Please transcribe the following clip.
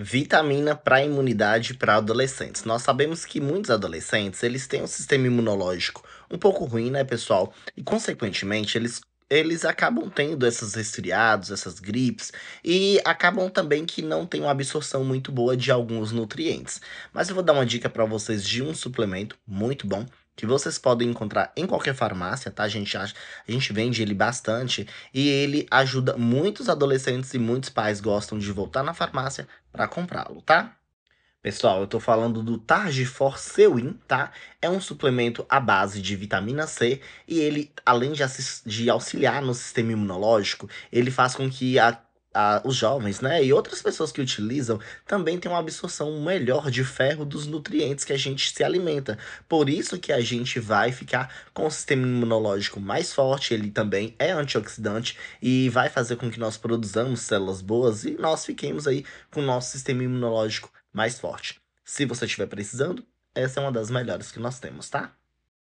Vitamina para imunidade para adolescentes. Nós sabemos que muitos adolescentes, eles têm um sistema imunológico um pouco ruim, né, pessoal? E consequentemente, eles eles acabam tendo esses resfriados, essas gripes, e acabam também que não tem uma absorção muito boa de alguns nutrientes. Mas eu vou dar uma dica para vocês de um suplemento muito bom que vocês podem encontrar em qualquer farmácia, tá? A gente, a gente vende ele bastante e ele ajuda muitos adolescentes e muitos pais gostam de voltar na farmácia para comprá-lo, tá? Pessoal, eu tô falando do Targifor Sewin, tá? É um suplemento à base de vitamina C e ele, além de, de auxiliar no sistema imunológico, ele faz com que a a, os jovens, né, e outras pessoas que utilizam, também tem uma absorção melhor de ferro dos nutrientes que a gente se alimenta. Por isso que a gente vai ficar com o sistema imunológico mais forte, ele também é antioxidante e vai fazer com que nós produzamos células boas e nós fiquemos aí com o nosso sistema imunológico mais forte. Se você estiver precisando, essa é uma das melhores que nós temos, tá?